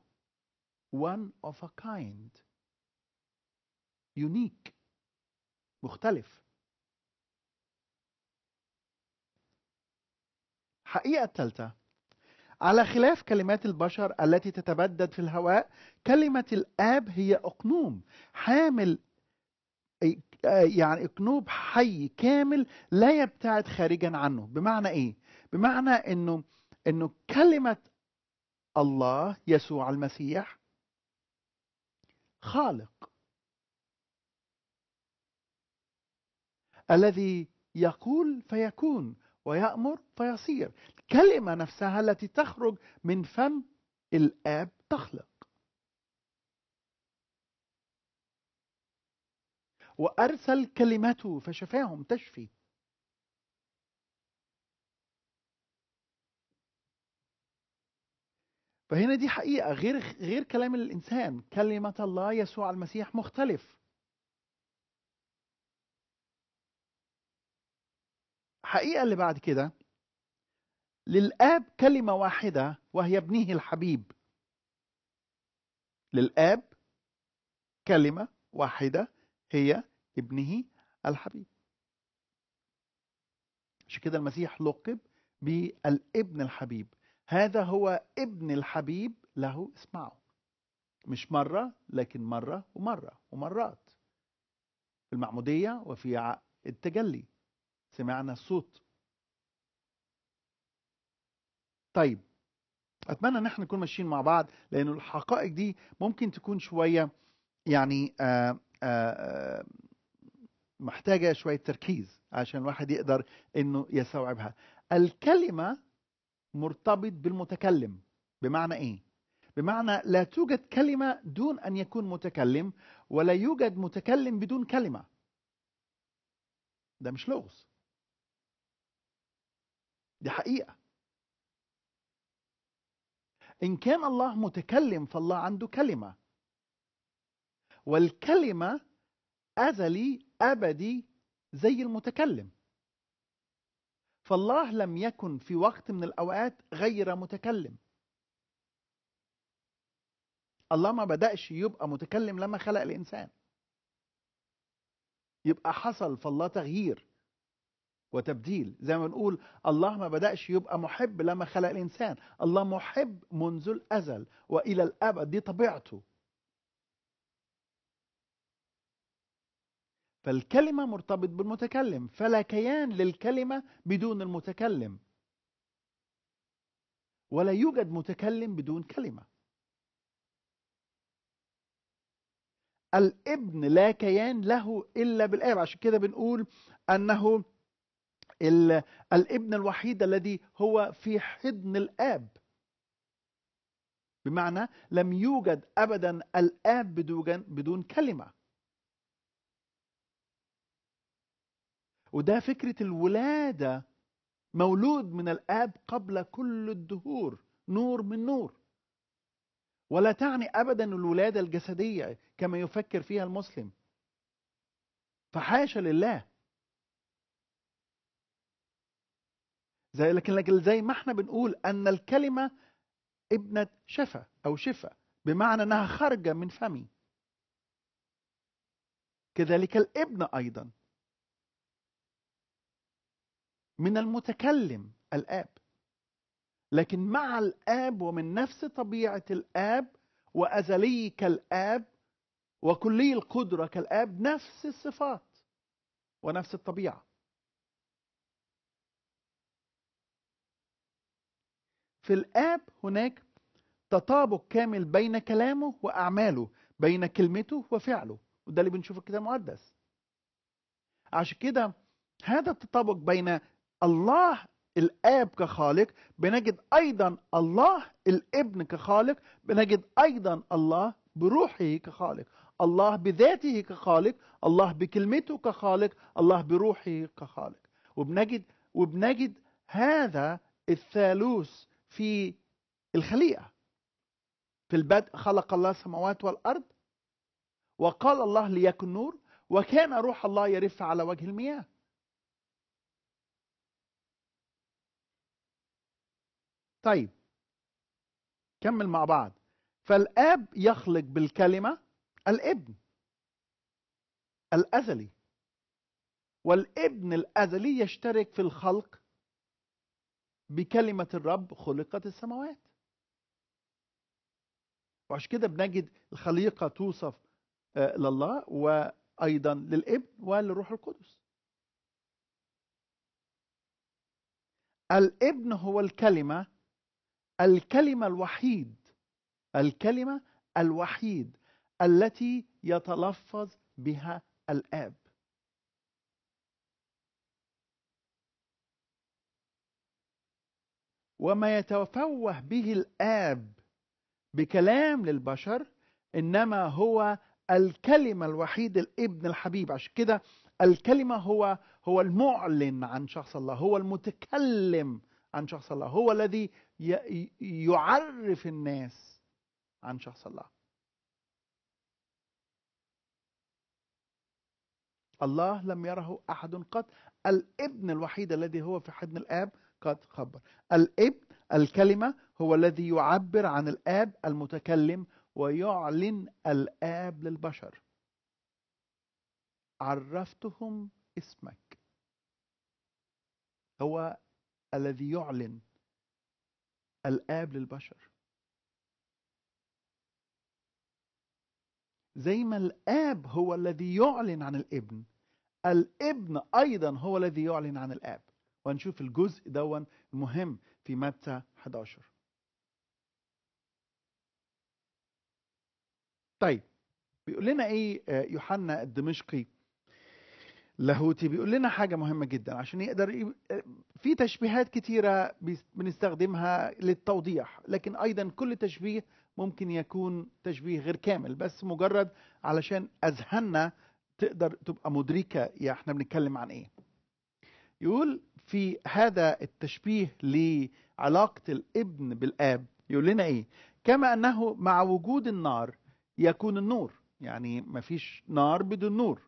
Speaker 1: one of a kind unique مختلف حقيقة الثالثة على خلاف كلمات البشر التي تتبدد في الهواء كلمة الآب هي أقنوم حامل يعني اقنوب حي كامل لا يبتعد خارجا عنه بمعنى ايه بمعنى انه انه كلمه الله يسوع المسيح خالق الذي يقول فيكون ويأمر فيصير الكلمة نفسها التي تخرج من فم الآب تخلق وأرسل كلمته فشفاهم تشفي فهنا دي حقيقة غير غير كلام الإنسان كلمة الله يسوع المسيح مختلف الحقيقة اللي بعد كده للآب كلمة واحدة وهي ابنه الحبيب للآب كلمة واحدة هي ابنه الحبيب عشان كده المسيح لقب بالابن الحبيب هذا هو ابن الحبيب له اسمعه مش مرة لكن مرة ومرة ومرات في المعمودية وفي التجلي سمعنا الصوت طيب أتمنى إن احنا نكون ماشيين مع بعض لأن الحقائق دي ممكن تكون شوية يعني آه آه، آه، محتاجة شوية تركيز عشان الواحد يقدر انه يستوعبها الكلمة مرتبط بالمتكلم بمعنى ايه بمعنى لا توجد كلمة دون أن يكون متكلم ولا يوجد متكلم بدون كلمة ده مش لغز دي حقيقة إن كان الله متكلم فالله عنده كلمة والكلمة أزلي أبدي زي المتكلم فالله لم يكن في وقت من الأوقات غير متكلم الله ما بدأش يبقى متكلم لما خلق الإنسان يبقى حصل فالله تغيير وتبديل زي ما بنقول الله ما بدأش يبقى محب لما خلق الإنسان الله محب منذ الأزل وإلى الأبد دي طبيعته فالكلمة مرتبط بالمتكلم فلا كيان للكلمة بدون المتكلم ولا يوجد متكلم بدون كلمة الابن لا كيان له إلا بالآب عشان كده بنقول أنه الابن الوحيد الذي هو في حضن الآب بمعنى لم يوجد أبدا الآب بدون كلمة وده فكرة الولادة مولود من الآب قبل كل الدهور نور من نور ولا تعني أبدا الولادة الجسدية كما يفكر فيها المسلم فحاشا لله زي لكن زي ما احنا بنقول أن الكلمة ابنة شفا أو شفا بمعنى أنها خارجة من فمي كذلك الابن أيضا من المتكلم الآب لكن مع الآب ومن نفس طبيعة الآب وأزلي كالآب وكلي القدرة كالآب نفس الصفات ونفس الطبيعة في الآب هناك تطابق كامل بين كلامه وأعماله بين كلمته وفعله وده اللي بنشوفه في الكتاب المقدس عشان كده هذا التطابق بين الله الآب كخالق بنجد أيضا الله الابن كخالق بنجد أيضا الله بروحه كخالق الله بذاته كخالق الله بكلمته كخالق الله بروحه كخالق وبنجد وبنجد هذا الثالوث في الخليقة في البدء خلق الله السماوات والأرض وقال الله ليكن نور وكان روح الله يرف على وجه المياه طيب كمل مع بعض فالاب يخلق بالكلمه الابن الازلي والابن الازلي يشترك في الخلق بكلمه الرب خلقت السماوات وعشان كده بنجد الخليقه توصف آه، لله وايضا للابن وللروح القدس الابن هو الكلمه الكلمة الوحيد الكلمة الوحيد التي يتلفظ بها الآب وما يتفوه به الآب بكلام للبشر إنما هو الكلمة الوحيد الابن الحبيب عشان كده الكلمة هو هو المعلن عن شخص الله هو المتكلم عن شخص الله هو الذي يعرف الناس عن شخص الله الله لم يره أحد قط الابن الوحيد الذي هو في حضن الآب قد خبر الابن الكلمة هو الذي يعبر عن الآب المتكلم ويعلن الآب للبشر عرفتهم اسمك هو الذي يعلن الآب للبشر زي ما الآب هو الذي يعلن عن الابن الابن أيضا هو الذي يعلن عن الآب وهنشوف الجزء دون مهم في متى 11 طيب بيقول لنا ايه آه، يوحنا الدمشقي لاهوتي بيقول لنا حاجة مهمة جدا عشان يقدر ي... في تشبيهات كتيرة بنستخدمها للتوضيح لكن أيضا كل تشبيه ممكن يكون تشبيه غير كامل بس مجرد علشان أذهاننا تقدر تبقى مدركة يا احنا بنتكلم عن ايه يقول في هذا التشبيه لعلاقة الابن بالآب يقول لنا ايه كما أنه مع وجود النار يكون النور يعني مفيش نار بدون نور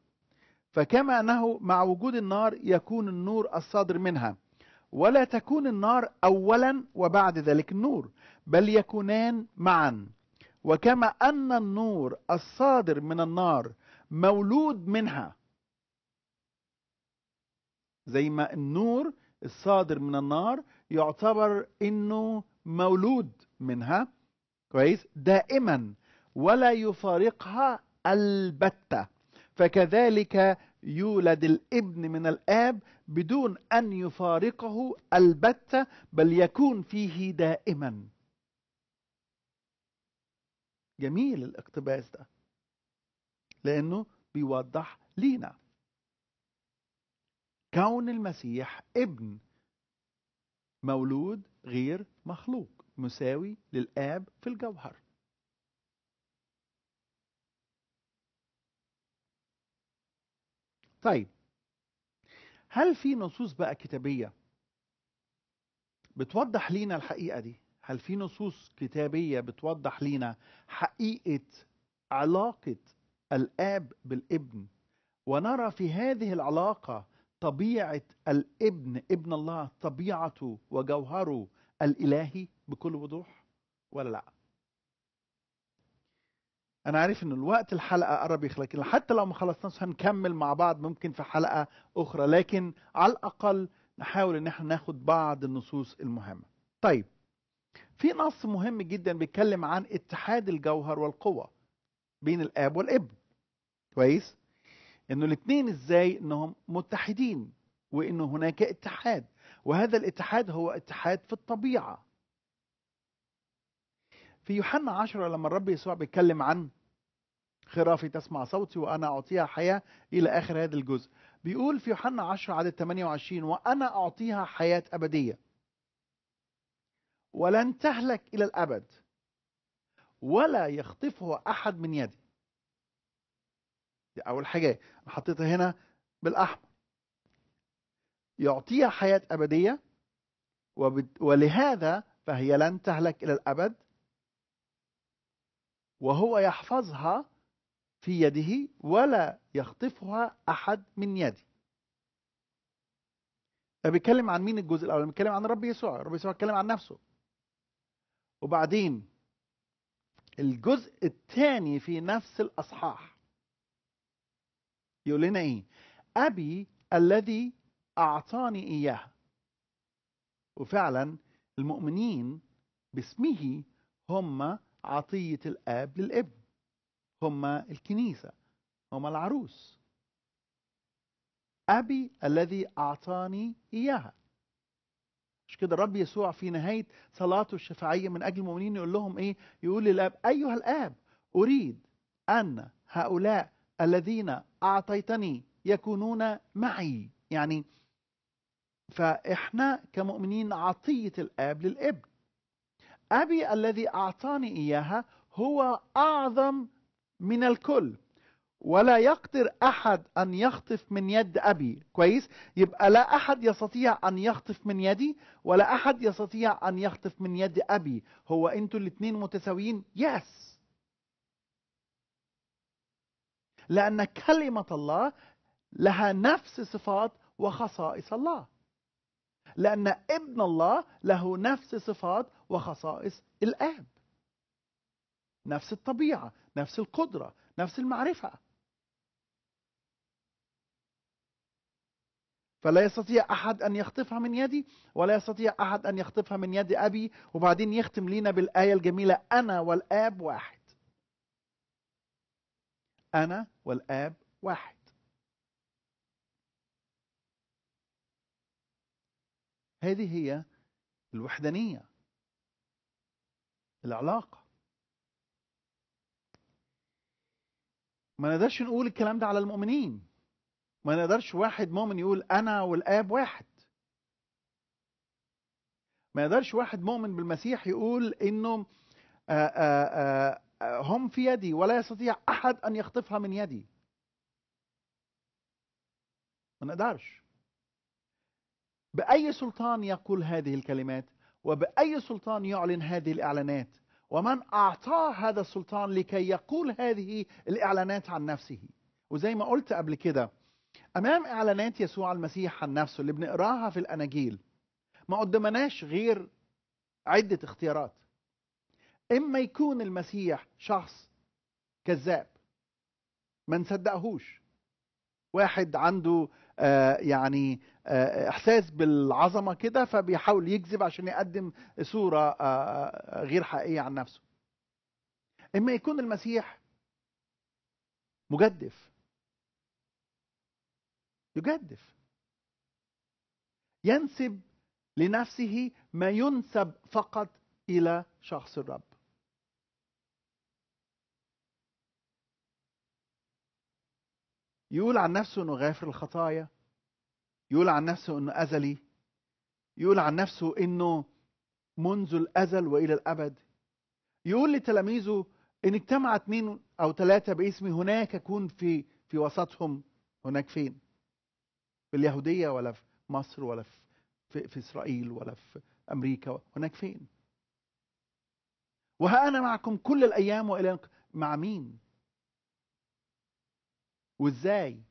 Speaker 1: فكما أنه مع وجود النار يكون النور الصادر منها ولا تكون النار أولا وبعد ذلك النور بل يكونان معا وكما أن النور الصادر من النار مولود منها زي ما النور الصادر من النار يعتبر انه مولود منها كويس دائما ولا يفارقها البته فكذلك يولد الابن من الآب بدون أن يفارقه البتة بل يكون فيه دائما جميل الاقتباس ده لأنه بيوضح لينا كون المسيح ابن مولود غير مخلوق مساوي للآب في الجوهر طيب هل في نصوص بقى كتابية بتوضح لينا الحقيقة دي هل في نصوص كتابية بتوضح لينا حقيقة علاقة الآب بالابن ونرى في هذه العلاقة طبيعة الابن ابن الله طبيعته وجوهره الإلهي بكل وضوح ولا لأ انا عارف ان الوقت الحلقه قرب يخلص لكن حتى لو ما خلصناش هنكمل مع بعض ممكن في حلقه اخرى لكن على الاقل نحاول ان احنا ناخد بعض النصوص المهمه طيب في نص مهم جدا بيتكلم عن اتحاد الجوهر والقوه بين الاب والابن كويس انه الاثنين ازاي انهم متحدين وانه هناك اتحاد وهذا الاتحاد هو اتحاد في الطبيعه في يوحنا 10 لما الرب يسوع بيتكلم عن خرافي تسمع صوتي وأنا أعطيها حياة إلى آخر هذا الجزء بيقول في يوحنا 10 عدد 28 وأنا أعطيها حياة أبدية ولن تهلك إلى الأبد ولا يخطفها أحد من يدي دي أول حاجة أنا حطيتها هنا بالأحمر يعطيها حياة أبدية ولهذا فهي لن تهلك إلى الأبد وهو يحفظها في يده ولا يخطفها أحد من يدي بيتكلم عن مين الجزء الأول بيتكلم عن رب يسوع رب يسوع بيتكلم عن نفسه وبعدين الجزء الثاني في نفس الأصحاح يقول لنا إيه أبي الذي أعطاني إياها وفعلا المؤمنين باسمه هم عطية الآب للابن هم الكنيسة هم العروس أبي الذي أعطاني إياها مش كده الرب يسوع في نهاية صلاته الشفاعية من أجل المؤمنين يقول لهم إيه يقول للأب أيها الآب أريد أن هؤلاء الذين أعطيتني يكونون معي يعني فإحنا كمؤمنين عطية الآب للابن أبي الذي أعطاني إياها هو أعظم من الكل ولا يقدر أحد أن يخطف من يد أبي كويس يبقى لا أحد يستطيع أن يخطف من يدي ولا أحد يستطيع أن يخطف من يد أبي هو أنتوا الاثنين متساويين يس لأن كلمة الله لها نفس صفات وخصائص الله لأن ابن الله له نفس صفات وخصائص الآب نفس الطبيعة نفس القدرة نفس المعرفة فلا يستطيع أحد أن يخطفها من يدي ولا يستطيع أحد أن يخطفها من يد أبي وبعدين يختم لينا بالآية الجميلة أنا والآب واحد أنا والآب واحد هذه هي الوحدانية العلاقة ما نقدرش نقول الكلام ده على المؤمنين ما نقدرش واحد مؤمن يقول انا والاب واحد ما يقدرش واحد مؤمن بالمسيح يقول انه آه، آه، آه، هم في يدي ولا يستطيع احد ان يخطفها من يدي ما نقدرش باي سلطان يقول هذه الكلمات وباي سلطان يعلن هذه الاعلانات ومن أعطاه هذا السلطان لكي يقول هذه الإعلانات عن نفسه وزي ما قلت قبل كده أمام إعلانات يسوع المسيح عن نفسه اللي بنقراها في الأناجيل ما قدمناش غير عدة اختيارات إما يكون المسيح شخص كذاب ما نصدقهوش واحد عنده آه، يعني آه، احساس بالعظمه كده فبيحاول يكذب عشان يقدم صوره آه، غير حقيقيه عن نفسه اما يكون المسيح مجدف يجدف ينسب لنفسه ما ينسب فقط الى شخص الرب يقول عن نفسه انه غافر الخطايا يقول عن نفسه انه ازلي يقول عن نفسه انه منذ الازل والى الابد يقول لتلاميذه ان اجتمع اثنين او ثلاثه باسمي هناك اكون في في وسطهم هناك فين؟ في اليهوديه ولا في مصر ولا في في, في اسرائيل ولا في امريكا هناك فين؟ وها انا معكم كل الايام والى مع مين؟ وازاي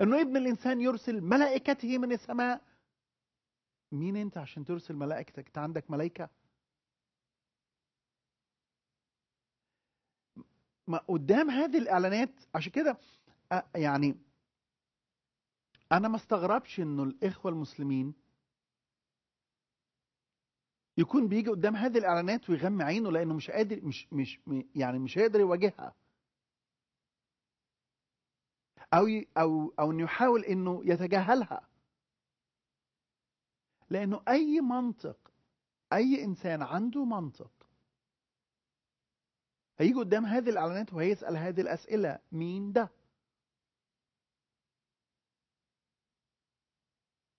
Speaker 1: انه ابن الانسان يرسل ملائكته من السماء مين انت عشان ترسل ملائكتك انت عندك ملائكه ما قدام هذه الاعلانات عشان كده يعني انا ما استغربش انه الاخوه المسلمين يكون بيجي قدام هذه الاعلانات ويغمي عينه لانه مش قادر مش مش يعني مش هيقدر يواجهها او او او انه يحاول انه يتجاهلها لانه اي منطق اي انسان عنده منطق هيجي قدام هذه الاعلانات وهيسال هذه الاسئله مين ده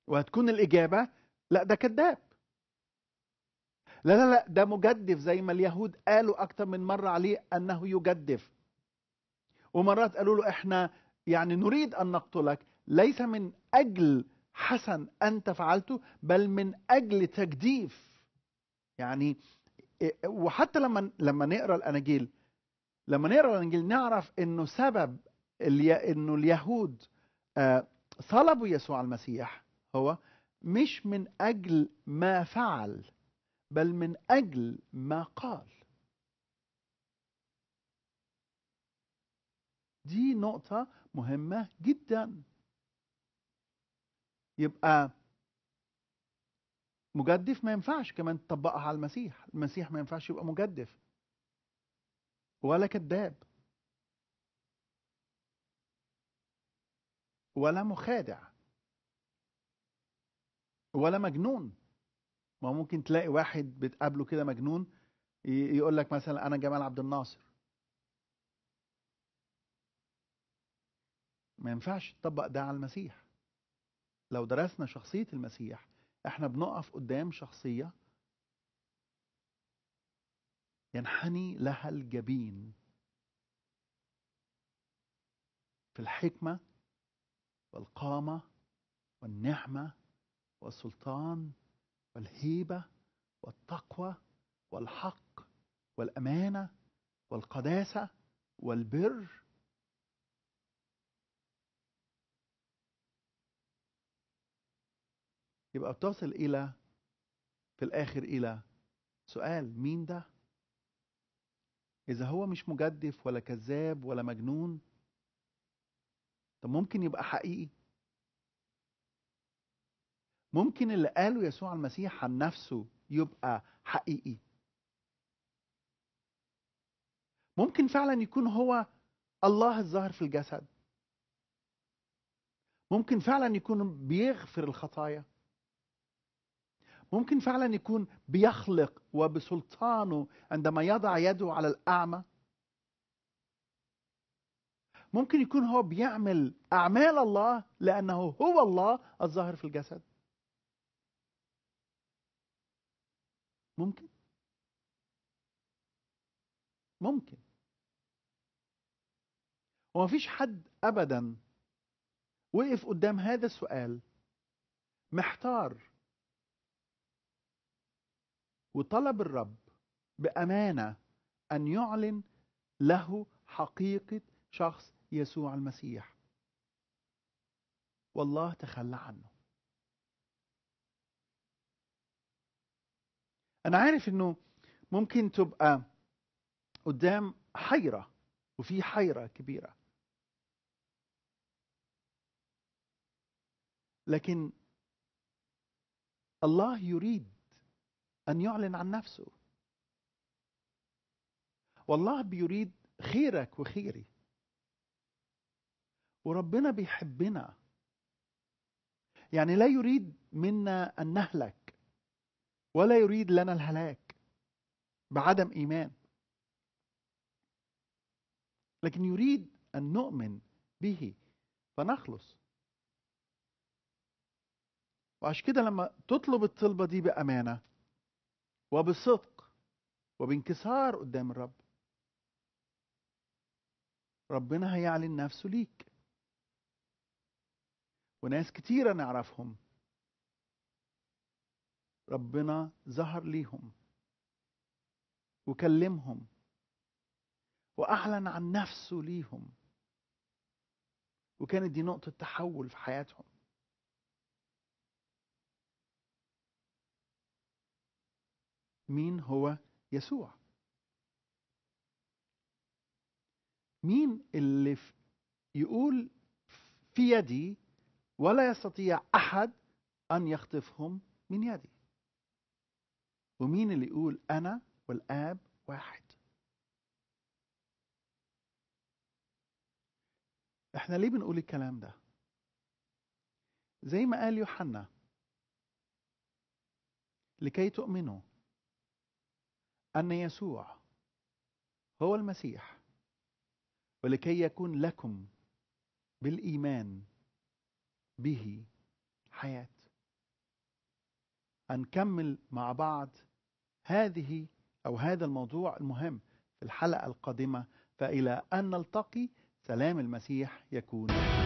Speaker 1: وهتكون الاجابه لا ده كذاب لا لا لا ده مجدف زي ما اليهود قالوا أكتر من مرة عليه أنه يجدف ومرات قالوا له إحنا يعني نريد أن نقتلك ليس من أجل حسن أنت فعلته بل من أجل تجديف يعني وحتى لما لما نقرا الاناجيل لما نقرا الاناجيل نعرف انه سبب انه اليهود صلبوا آه، يسوع المسيح هو مش من اجل ما فعل بل من أجل ما قال دي نقطة مهمة جدا يبقى مجدف ما ينفعش كمان تطبقها على المسيح المسيح ما ينفعش يبقى مجدف ولا كذاب ولا مخادع ولا مجنون ما ممكن تلاقي واحد بتقابله كده مجنون يقول لك مثلا انا جمال عبد الناصر ما ينفعش تطبق ده على المسيح لو درسنا شخصية المسيح احنا بنقف قدام شخصية ينحني لها الجبين في الحكمة والقامة والنعمة والسلطان والهيبة والتقوى والحق والأمانة والقداسة والبر يبقى بتصل إلى في الآخر إلى سؤال مين ده؟ إذا هو مش مجدف ولا كذاب ولا مجنون طب ممكن يبقى حقيقي ممكن اللي قاله يسوع المسيح عن نفسه يبقى حقيقي ممكن فعلا يكون هو الله الظاهر في الجسد ممكن فعلا يكون بيغفر الخطايا ممكن فعلا يكون بيخلق وبسلطانه عندما يضع يده على الاعمى ممكن يكون هو بيعمل اعمال الله لانه هو الله الظاهر في الجسد ممكن ممكن وما فيش حد ابدا وقف قدام هذا السؤال محتار وطلب الرب بامانه ان يعلن له حقيقه شخص يسوع المسيح والله تخلى عنه انا عارف انه ممكن تبقى قدام حيره وفي حيره كبيره لكن الله يريد ان يعلن عن نفسه والله بيريد خيرك وخيري وربنا بيحبنا يعني لا يريد منا ان نهلك ولا يريد لنا الهلاك بعدم إيمان لكن يريد أن نؤمن به فنخلص وعشان كده لما تطلب الطلبة دي بأمانة وبصدق وبانكسار قدام الرب ربنا هيعلن نفسه ليك وناس كتيرة نعرفهم ربنا ظهر ليهم وكلمهم وأعلن عن نفسه ليهم وكانت دي نقطة تحول في حياتهم مين هو يسوع مين اللي يقول في يدي ولا يستطيع أحد أن يخطفهم من يدي ومين اللي يقول أنا والآب واحد احنا ليه بنقول الكلام ده زي ما قال يوحنا لكي تؤمنوا أن يسوع هو المسيح ولكي يكون لكم بالإيمان به حياة هنكمل مع بعض هذه أو هذا الموضوع المهم في الحلقة القادمة فإلى أن نلتقي سلام المسيح يكون